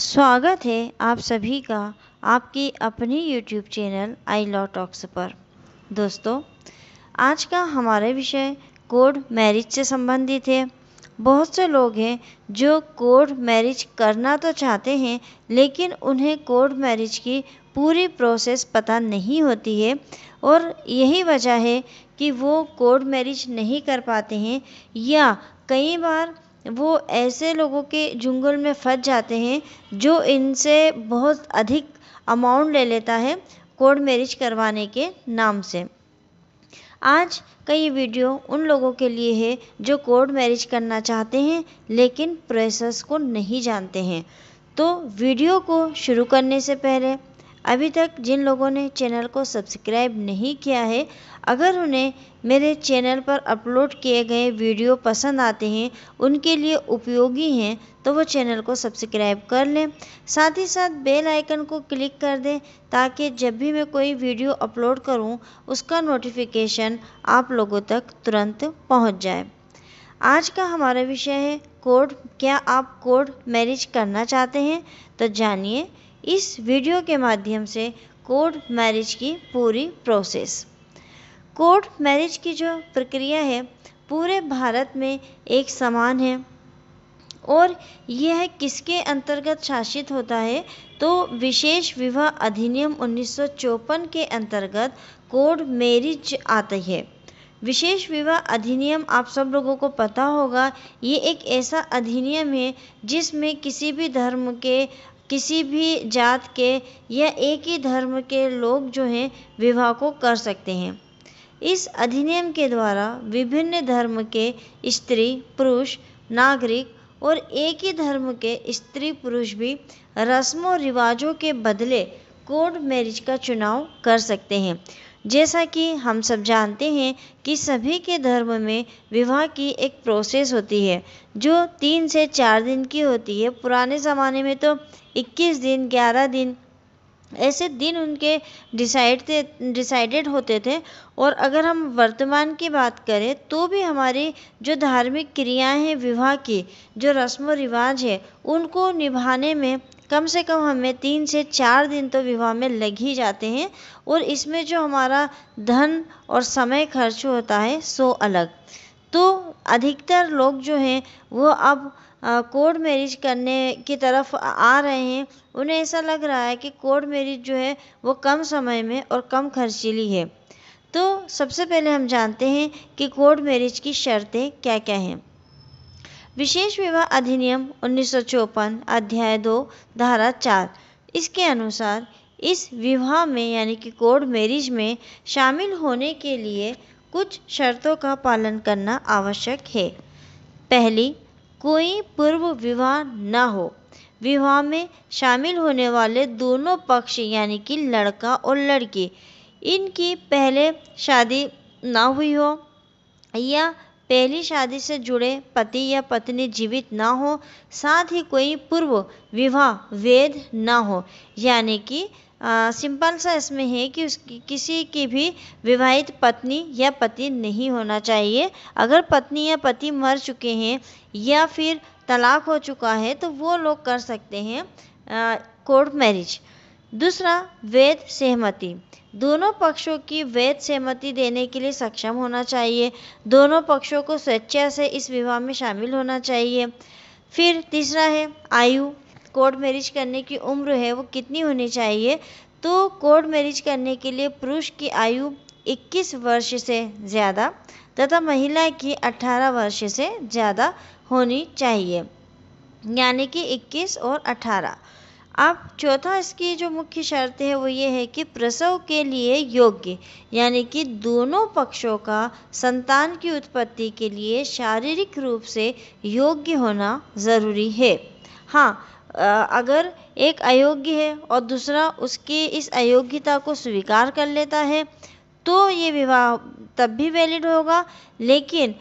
स्वागत है आप सभी का आपकी अपनी YouTube channel I law talks पर दोस्तों आज का हमारा विषय कोर्ट मैरिज से संबंधित है बहुत से लोग हैं जो कोर्ट मैरिज करना तो चाहते हैं लेकिन उन्हें कोर्ट मैरिज की पूरी प्रोसेस पता नहीं होती है और यही वजह है कि वो कोर्ट मैरिज नहीं कर पाते हैं या कई बार वो ऐसे लोगों के जंगल में फंस जाते हैं जो इनसे बहुत अधिक अमाउंट ले लेता है कोर्ट मैरिज करवाने के नाम से आज का ये वीडियो उन लोगों के लिए है जो कोर्ट मैरिज करना चाहते हैं लेकिन प्रोसेस को नहीं जानते हैं तो वीडियो को शुरू करने से पहले अभी तक जिन लोगों ने चैनल को सब्सक्राइब नहीं किया है अगर उन्हें मेरे चैनल पर अपलोड किए गए वीडियो पसंद आते हैं उनके लिए उपयोगी हैं तो वो चैनल को सब्सक्राइब कर लें साथ ही साथ बेल आइकन को क्लिक कर दें ताकि जब भी मैं कोई वीडियो अपलोड करूं उसका नोटिफिकेशन आप लोगों तक तुरंत पहुंच जाए आज का हमारा विषय है कोड क्या आप कोड मैरिज करना चाहते हैं तो जानिए इस वीडियो के माध्यम से कोर्ट मैरिज की पूरी प्रोसेस कोर्ट मैरिज की जो प्रक्रिया है पूरे भारत में एक समान है और यह किसके अंतर्गत शासित होता है तो विशेष विवाह अधिनियम उन्नीस के अंतर्गत कोड मैरिज आती है विशेष विवाह अधिनियम आप सब लोगों को पता होगा ये एक ऐसा अधिनियम है जिसमें किसी भी धर्म के किसी भी जात के या एक ही धर्म के लोग जो हैं विवाह को कर सकते हैं इस अधिनियम के द्वारा विभिन्न धर्म के स्त्री पुरुष नागरिक और एक ही धर्म के स्त्री पुरुष भी रस्मों रिवाजों के बदले कोर्ट मैरिज का चुनाव कर सकते हैं जैसा कि हम सब जानते हैं कि सभी के धर्म में विवाह की एक प्रोसेस होती है जो तीन से चार दिन की होती है पुराने ज़माने में तो इक्कीस दिन ग्यारह दिन ऐसे दिन उनके डिसाइड थे डिसाइडेड होते थे और अगर हम वर्तमान की बात करें तो भी हमारी जो धार्मिक क्रियाएं हैं विवाह की जो रस्म व रिवाज है उनको निभाने में कम से कम हमें तीन से चार दिन तो विवाह में लग ही जाते हैं और इसमें जो हमारा धन और समय खर्च होता है सो अलग तो अधिकतर लोग जो हैं वो अब कोर्ट मैरिज करने की तरफ आ रहे हैं उन्हें ऐसा लग रहा है कि कोर्ट मैरिज जो है वो कम समय में और कम खर्चीली है तो सबसे पहले हम जानते हैं कि कोर्ट मैरिज की शर्तें क्या क्या हैं विशेष विवाह अधिनियम उन्नीस अध्याय दो धारा चार इसके अनुसार इस विवाह में यानी कि कोर्ट मैरिज में शामिल होने के लिए कुछ शर्तों का पालन करना आवश्यक है पहली कोई पूर्व विवाह ना हो विवाह में शामिल होने वाले दोनों पक्ष यानी कि लड़का और लड़की इनकी पहले शादी ना हुई हो या पहली शादी से जुड़े पति या पत्नी जीवित ना हो साथ ही कोई पूर्व विवाह वेद ना हो यानी कि सिंपल सा इसमें है कि उसकी किसी की भी विवाहित पत्नी या पति नहीं होना चाहिए अगर पत्नी या पति मर चुके हैं या फिर तलाक हो चुका है तो वो लोग कर सकते हैं कोर्ट मैरिज दूसरा वैध सहमति दोनों पक्षों की वैध सहमति देने के लिए सक्षम होना चाहिए दोनों पक्षों को स्वेच्छा से इस विवाह में शामिल होना चाहिए फिर तीसरा है आयु कोर्ट मैरिज करने की उम्र है वो कितनी होनी चाहिए तो कोर्ट मैरिज करने के लिए पुरुष की आयु 21 वर्ष से ज़्यादा तथा महिला की 18 वर्ष से ज़्यादा होनी चाहिए यानी कि 21 और 18 अब चौथा इसकी जो मुख्य शर्त है वो ये है कि प्रसव के लिए योग्य यानी कि दोनों पक्षों का संतान की उत्पत्ति के लिए शारीरिक रूप से योग्य होना ज़रूरी है हाँ अगर एक अयोग्य है और दूसरा उसकी इस अयोग्यता को स्वीकार कर लेता है तो ये विवाह तब भी वैलिड होगा लेकिन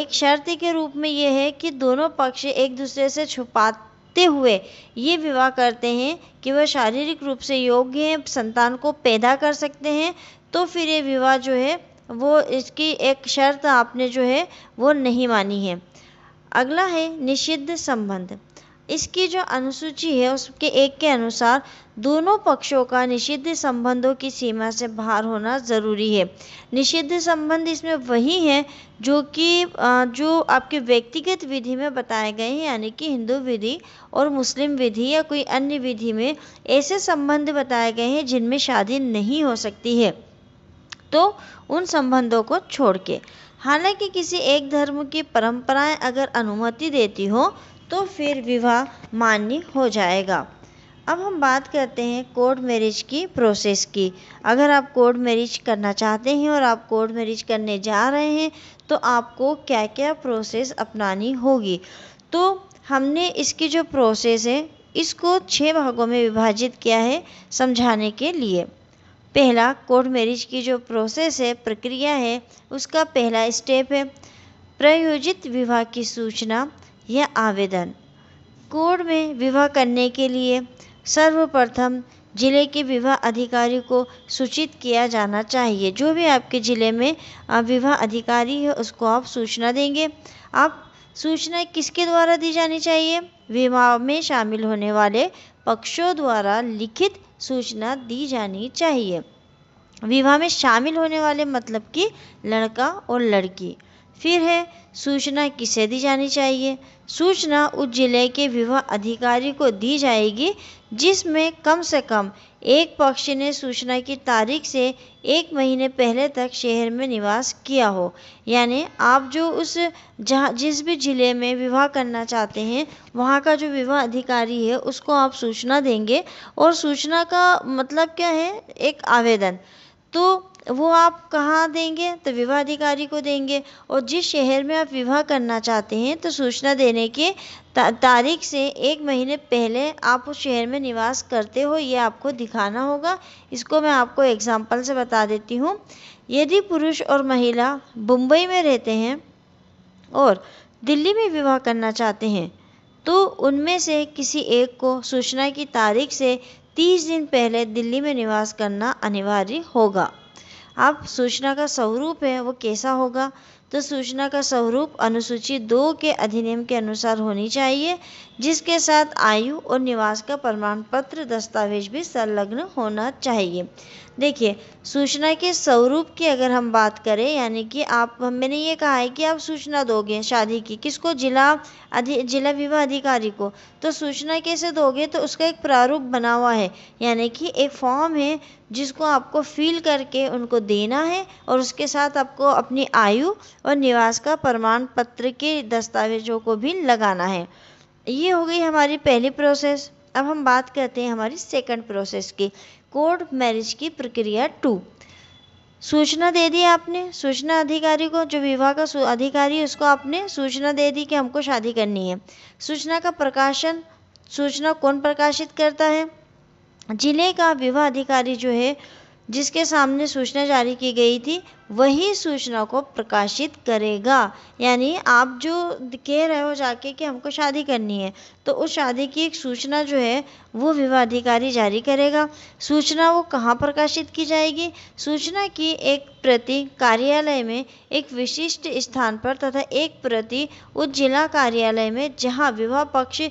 एक शर्त के रूप में यह है कि दोनों पक्ष एक दूसरे से छुपा होते हुए ये विवाह करते हैं कि वह शारीरिक रूप से योग्य हैं संतान को पैदा कर सकते हैं तो फिर ये विवाह जो है वो इसकी एक शर्त आपने जो है वो नहीं मानी है अगला है निषिद्ध संबंध इसकी जो अनुसूची है उसके एक के अनुसार दोनों पक्षों का निषिद्ध संबंधों की सीमा से बाहर होना ज़रूरी है निषिद्ध संबंध इसमें वही हैं जो कि जो आपके व्यक्तिगत विधि में बताए गए हैं यानी कि हिंदू विधि और मुस्लिम विधि या कोई अन्य विधि में ऐसे संबंध बताए गए हैं जिनमें शादी नहीं हो सकती है तो उन संबंधों को छोड़ के हालांकि किसी एक धर्म की परंपराएं अगर अनुमति देती हो तो फिर विवाह मान्य हो जाएगा अब हम बात करते हैं कोर्ट मैरिज की प्रोसेस की अगर आप कोर्ट मैरिज करना चाहते हैं और आप कोर्ट मैरिज करने जा रहे हैं तो आपको क्या क्या प्रोसेस अपनानी होगी तो हमने इसकी जो प्रोसेस है इसको छः भागों में विभाजित किया है समझाने के लिए पहला कोर्ट मैरिज की जो प्रोसेस है प्रक्रिया है उसका पहला स्टेप है प्रायोजित विवाह की सूचना यह आवेदन कोड में विवाह करने के लिए सर्वप्रथम ज़िले के विवाह अधिकारी को सूचित किया जाना चाहिए जो भी आपके ज़िले में विवाह अधिकारी है उसको आप सूचना देंगे आप सूचना किसके द्वारा दी जानी चाहिए विवाह में शामिल होने वाले पक्षों द्वारा लिखित सूचना दी जानी चाहिए विवाह में शामिल होने वाले मतलब कि लड़का और लड़की फिर है सूचना किसे दी जानी चाहिए सूचना उस जिले के विवाह अधिकारी को दी जाएगी जिसमें कम से कम एक पक्ष ने सूचना की तारीख से एक महीने पहले तक शहर में निवास किया हो यानी आप जो उस जहाँ जिस भी ज़िले में विवाह करना चाहते हैं वहाँ का जो विवाह अधिकारी है उसको आप सूचना देंगे और सूचना का मतलब क्या है एक आवेदन तो वो आप कहाँ देंगे तो विवाह अधिकारी को देंगे और जिस शहर में आप विवाह करना चाहते हैं तो सूचना देने के तारीख से एक महीने पहले आप उस शहर में निवास करते हो ये आपको दिखाना होगा इसको मैं आपको एग्जाम्पल से बता देती हूँ यदि पुरुष और महिला मुंबई में रहते हैं और दिल्ली में विवाह करना चाहते हैं तो उनमें से किसी एक को सूचना की तारीख से तीस दिन पहले दिल्ली में निवास करना अनिवार्य होगा आप सूचना का स्वरूप है वो कैसा होगा तो सूचना का स्वरूप अनुसूची दो के अधिनियम के अनुसार होनी चाहिए जिसके साथ आयु और निवास का प्रमाण पत्र दस्तावेज भी संलग्न होना चाहिए देखिए सूचना के स्वरूप की अगर हम बात करें यानी कि आप मैंने ये कहा है कि आप सूचना दोगे शादी की किसको जिला अधि जिला विवाह अधिकारी को तो सूचना कैसे दोगे तो उसका एक प्रारूप बना हुआ है यानी कि एक फॉर्म है जिसको आपको फिल करके उनको देना है और उसके साथ आपको अपनी आयु और निवास का प्रमाण पत्र के दस्तावेजों को भी लगाना है ये हो गई हमारी पहली प्रोसेस अब हम बात करते हैं हमारी सेकंड प्रोसेस की कोर्ट मैरिज की प्रक्रिया टू सूचना दे दी आपने सूचना अधिकारी को जो विवाह का अधिकारी उसको आपने सूचना दे दी कि हमको शादी करनी है सूचना का प्रकाशन सूचना कौन प्रकाशित करता है जिले का विवाह अधिकारी जो है जिसके सामने सूचना जारी की गई थी वही सूचना को प्रकाशित करेगा यानी आप जो कह रहे हो जाके कि हमको शादी करनी है तो उस शादी की एक सूचना जो है वो विवाधिकारी जारी करेगा सूचना वो कहाँ प्रकाशित की जाएगी सूचना की एक प्रति कार्यालय में एक विशिष्ट स्थान पर तथा एक प्रति उस जिला कार्यालय में जहाँ विवाह पक्ष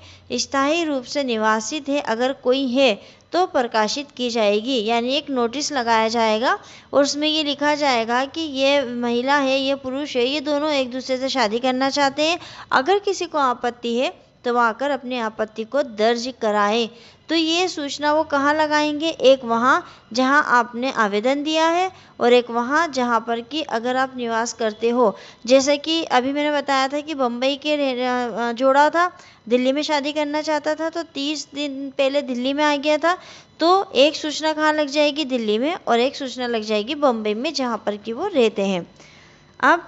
स्थायी रूप से निवासित है अगर कोई है तो प्रकाशित की जाएगी यानी एक नोटिस लगाया जाएगा और उसमें ये लिखा जाएगा कि ये महिला है ये पुरुष है ये दोनों एक दूसरे से शादी करना चाहते हैं अगर किसी को आपत्ति है तो वह आकर अपनी आपत्ति को दर्ज कराए तो ये सूचना वो कहाँ लगाएंगे एक वहाँ जहाँ आपने आवेदन दिया है और एक वहाँ जहाँ पर कि अगर आप निवास करते हो जैसे कि अभी मैंने बताया था कि बम्बई के जोड़ा था दिल्ली में शादी करना चाहता था तो तीस दिन पहले दिल्ली में आ गया था तो एक सूचना कहाँ लग जाएगी दिल्ली में और एक सूचना लग जाएगी बम्बई में जहाँ पर कि वो रहते हैं अब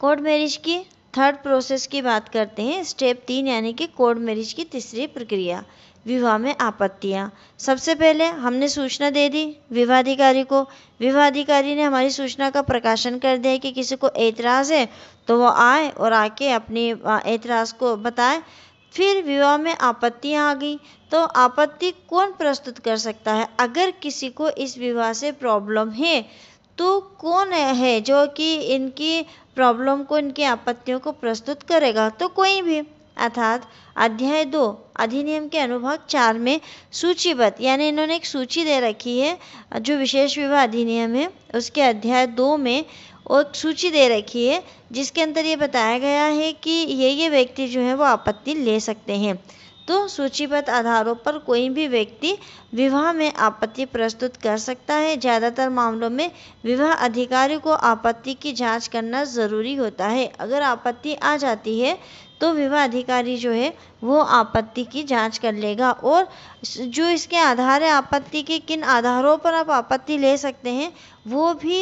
कोर्ट मैरिज की थर्ड प्रोसेस की बात करते हैं स्टेप तीन यानी कि कोर्ट मैरिज की तीसरी प्रक्रिया विवाह में आपत्तियाँ सबसे पहले हमने सूचना दे दी विवाहाधिकारी को विवाहाधिकारी ने हमारी सूचना का प्रकाशन कर दिया कि किसी को ऐतराज़ है तो वो आए और आके अपनी ऐतराज़ को बताए फिर विवाह में आपत्तियाँ आ गई तो आपत्ति कौन प्रस्तुत कर सकता है अगर किसी को इस विवाह से प्रॉब्लम है तो कौन है जो कि इनकी प्रॉब्लम को इनकी आपत्तियों को प्रस्तुत करेगा तो कोई भी अर्थात अध्याय दो अधिनियम के अनुभाग चार में सूचीबद्ध यानी इन्होंने एक सूची दे रखी है जो विशेष विवाह अधिनियम है उसके अध्याय दो में और सूची दे रखी है जिसके अंदर ये बताया गया है कि ये ये व्यक्ति जो है वो आपत्ति ले सकते हैं तो सूचीबद्ध आधारों पर कोई भी व्यक्ति विवाह में आपत्ति प्रस्तुत कर सकता है ज़्यादातर मामलों में विवाह अधिकारी को आपत्ति की जांच करना ज़रूरी होता है अगर आपत्ति आ जाती है तो विवाह अधिकारी जो है वो आपत्ति की जाँच कर लेगा और जो इसके आधार है आपत्ति के किन आधारों पर आप आपत्ति ले सकते हैं वो भी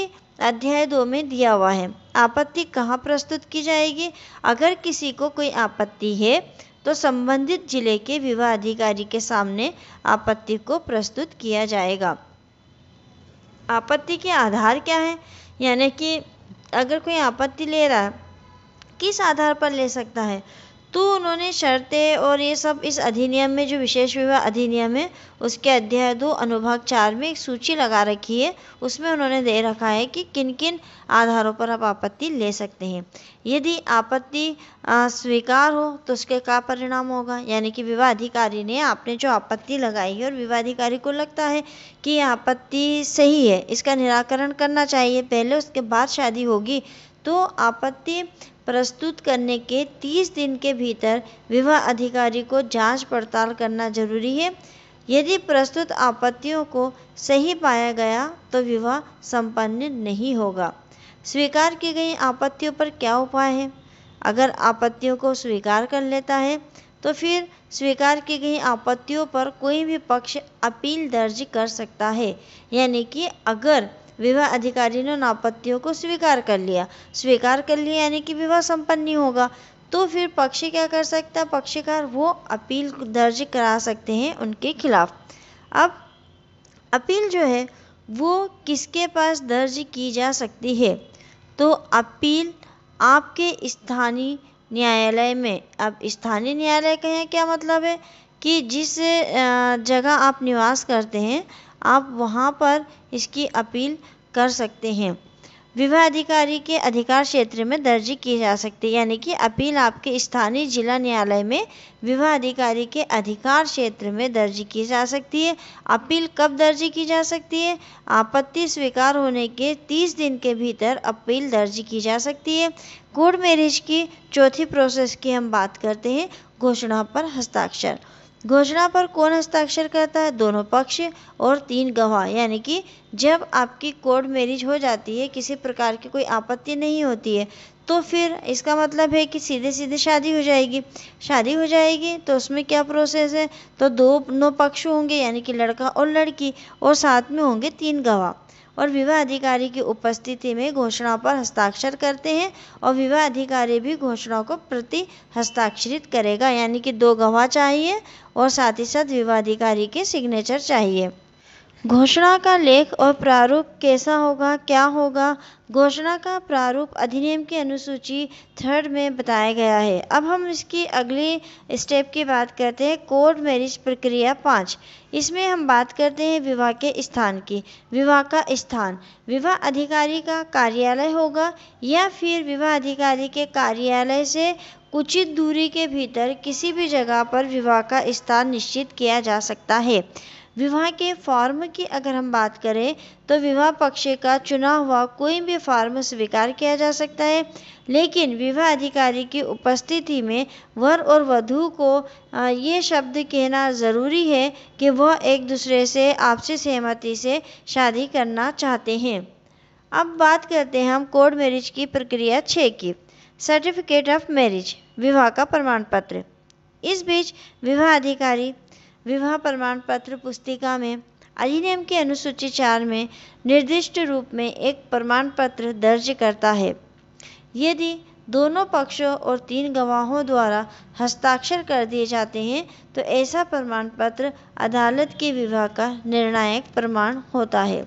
अध्याय दो में दिया हुआ है आपत्ति कहाँ प्रस्तुत की जाएगी अगर किसी को कोई आपत्ति है तो संबंधित जिले के विवाह अधिकारी के सामने आपत्ति को प्रस्तुत किया जाएगा आपत्ति के आधार क्या है यानी कि अगर कोई आपत्ति ले रहा है किस आधार पर ले सकता है तो उन्होंने शर्तें और ये सब इस अधिनियम में जो विशेष विवाह अधिनियम है उसके अध्याय दो अनुभाग चार में एक सूची लगा रखी है उसमें उन्होंने दे रखा है कि किन किन आधारों पर आप आपत्ति ले सकते हैं यदि आपत्ति स्वीकार हो तो उसके क्या परिणाम होगा यानी कि विवाह अधिकारी ने आपने जो आपत्ति लगाई है और विवाह अधिकारी को लगता है कि आपत्ति सही है इसका निराकरण करना चाहिए पहले उसके बाद शादी होगी तो आपत्ति प्रस्तुत करने के तीस दिन के भीतर विवाह अधिकारी को जांच पड़ताल करना जरूरी है यदि प्रस्तुत आपत्तियों को सही पाया गया तो विवाह संपन्न नहीं होगा स्वीकार की गई आपत्तियों पर क्या उपाय है अगर आपत्तियों को स्वीकार कर लेता है तो फिर स्वीकार की गई आपत्तियों पर कोई भी पक्ष अपील दर्ज कर सकता है यानी कि अगर विवाह अधिकारी ने उन आपत्तियों को स्वीकार कर लिया स्वीकार कर लिया यानी कि विवाह संपन्न नहीं होगा तो फिर पक्षी क्या कर सकता है पक्षकार वो अपील दर्ज करा सकते हैं उनके खिलाफ अब अपील जो है वो किसके पास दर्ज की जा सकती है तो अपील आपके स्थानीय न्यायालय में अब स्थानीय न्यायालय कहें क्या मतलब है कि जिस जगह आप निवास करते हैं आप वहाँ पर इसकी अपील कर सकते हैं विवाह अधिकारी के अधिकार क्षेत्र में दर्ज की जा सकती है यानी कि अपील आपके स्थानीय जिला न्यायालय में विवाह अधिकारी के अधिकार क्षेत्र में दर्ज की जा सकती है अपील कब दर्ज की जा सकती है आपत्ति स्वीकार होने के 30 दिन के भीतर अपील दर्ज की जा सकती है कोर्ट मैरिज की चौथी प्रोसेस की हम बात करते हैं घोषणा पर हस्ताक्षर घोषणा पर कौन हस्ताक्षर करता है दोनों पक्ष और तीन गवाह यानी कि जब आपकी कोर्ट मैरिज हो जाती है किसी प्रकार की कोई आपत्ति नहीं होती है तो फिर इसका मतलब है कि सीधे सीधे शादी हो जाएगी शादी हो जाएगी तो उसमें क्या प्रोसेस है तो दो नौ पक्ष होंगे यानी कि लड़का और लड़की और साथ में होंगे तीन गवाह और विवाह अधिकारी की उपस्थिति में घोषणा पर हस्ताक्षर करते हैं और विवाह अधिकारी भी घोषणा को प्रति हस्ताक्षरित करेगा यानी कि दो गवाह चाहिए और साथ ही साथ विवाह अधिकारी के सिग्नेचर चाहिए घोषणा का लेख और प्रारूप कैसा होगा क्या होगा घोषणा का प्रारूप अधिनियम की अनुसूची थर्ड में बताया गया है अब हम इसकी अगली स्टेप की बात करते हैं कोर्ट मैरिज प्रक्रिया पाँच इसमें हम बात करते हैं विवाह के स्थान की विवाह का स्थान विवाह अधिकारी का कार्यालय होगा या फिर विवाह अधिकारी के कार्यालय से उचित दूरी के भीतर किसी भी जगह पर विवाह का स्थान निश्चित किया जा सकता है विवाह के फॉर्म की अगर हम बात करें तो विवाह पक्ष का चुना हुआ कोई भी फॉर्म स्वीकार किया जा सकता है लेकिन विवाह अधिकारी की उपस्थिति में वर और वधु को ये शब्द कहना ज़रूरी है कि वह एक दूसरे से आपसी सहमति से शादी करना चाहते हैं अब बात करते हैं हम कोर्ट मैरिज की प्रक्रिया छः की सर्टिफिकेट ऑफ मैरिज विवाह का प्रमाण पत्र इस बीच विवाह अधिकारी विवाह प्रमाण पत्र पुस्तिका में अधिनियम के अनुसूची चार में निर्दिष्ट रूप में एक प्रमाण पत्र दर्ज करता है यदि दोनों पक्षों और तीन गवाहों द्वारा हस्ताक्षर कर दिए जाते हैं तो ऐसा प्रमाण पत्र अदालत के विवाह का निर्णायक प्रमाण होता है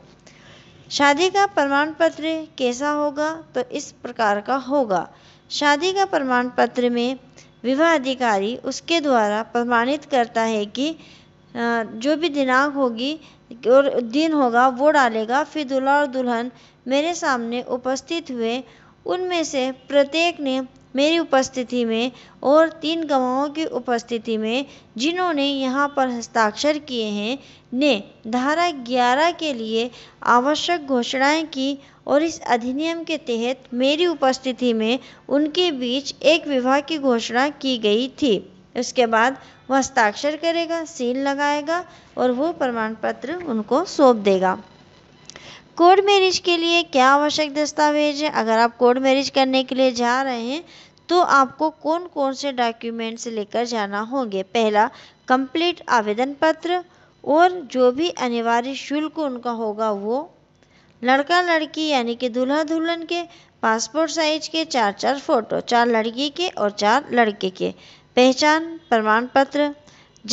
शादी का प्रमाण पत्र कैसा होगा तो इस प्रकार का होगा शादी का प्रमाण पत्र में विवाह अधिकारी उसके द्वारा प्रमाणित करता है कि जो भी दिनांक होगी और दिन होगा वो डालेगा फिर दूल्हा और दुल्हन मेरे सामने उपस्थित हुए उनमें से प्रत्येक ने मेरी उपस्थिति में और तीन गवाहों की उपस्थिति में जिन्होंने यहाँ पर हस्ताक्षर किए हैं ने धारा 11 के लिए आवश्यक घोषणाएं की और इस अधिनियम के तहत मेरी उपस्थिति में उनके बीच एक विवाह की घोषणा की गई थी उसके बाद वह हस्ताक्षर करेगा सील लगाएगा और वो प्रमाण पत्र उनको सौंप देगा कोर्ट मैरिज के लिए क्या आवश्यक दस्तावेज है अगर आप कोर्ट मैरिज करने के लिए जा रहे हैं तो आपको कौन कौन से डॉक्यूमेंट्स लेकर जाना होंगे पहला कंप्लीट आवेदन पत्र और जो भी अनिवार्य शुल्क उनका होगा वो लड़का लड़की यानी कि दूल्हा दुल्हन के पासपोर्ट साइज के चार चार फोटो चार लड़की के और चार लड़के के पहचान प्रमाण पत्र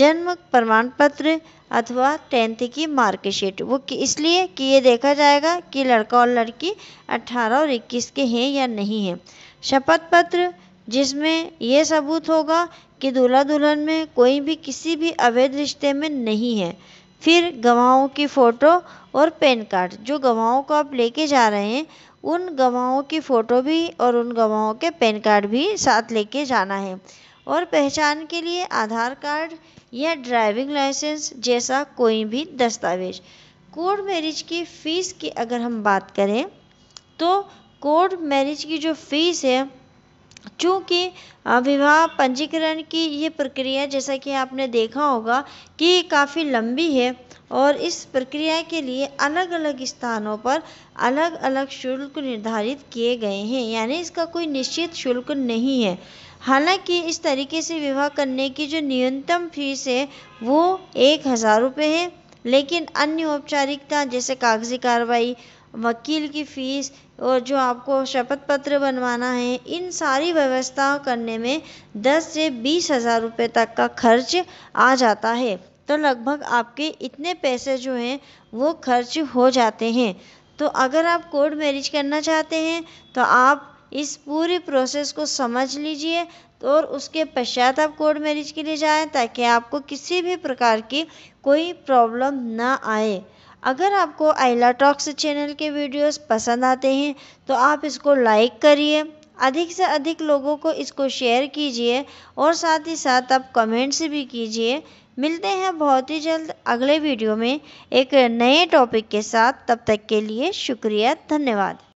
जन्म प्रमाण पत्र अथवा टेंथ की मार्कशीट वो इसलिए कि ये देखा जाएगा कि लड़का और लड़की 18 और 21 के हैं या नहीं हैं शपथ पत्र जिसमें ये सबूत होगा कि दूल्हा दुल्हन में कोई भी किसी भी अवैध रिश्ते में नहीं है फिर गवाहों की फ़ोटो और पैन कार्ड जो गवाहों को आप लेके जा रहे हैं उन गवाहों की फ़ोटो भी और उन गवाहों के पैन कार्ड भी साथ लेके जाना है और पहचान के लिए आधार कार्ड या ड्राइविंग लाइसेंस जैसा कोई भी दस्तावेज कोर्ट मैरिज की फ़ीस की अगर हम बात करें तो कोर्ट मैरिज की जो फ़ीस है चूँकि विवाह पंजीकरण की ये प्रक्रिया जैसा कि आपने देखा होगा कि काफ़ी लंबी है और इस प्रक्रिया के लिए अलग अलग स्थानों पर अलग अलग शुल्क निर्धारित किए गए हैं यानी इसका कोई निश्चित शुल्क नहीं है हालांकि इस तरीके से विवाह करने की जो न्यूनतम फीस है वो एक हज़ार रुपये है लेकिन अन्य औपचारिकता जैसे कागजी कार्रवाई वकील की फीस और जो आपको शपथ पत्र बनवाना है इन सारी व्यवस्था करने में दस से बीस हज़ार रुपये तक का खर्च आ जाता है तो लगभग आपके इतने पैसे जो हैं वो खर्च हो जाते हैं तो अगर आप कोर्ट मैरिज करना चाहते हैं तो आप इस पूरे प्रोसेस को समझ लीजिए और उसके पश्चात आप कोर्ट मैरिज के लिए जाएं ताकि आपको किसी भी प्रकार की कोई प्रॉब्लम ना आए अगर आपको आइला टॉक्स चैनल के वीडियोस पसंद आते हैं तो आप इसको लाइक करिए अधिक से अधिक लोगों को इसको शेयर कीजिए और साथ ही साथ आप कमेंट्स भी कीजिए मिलते हैं बहुत ही जल्द अगले वीडियो में एक नए टॉपिक के साथ तब तक के लिए शुक्रिया धन्यवाद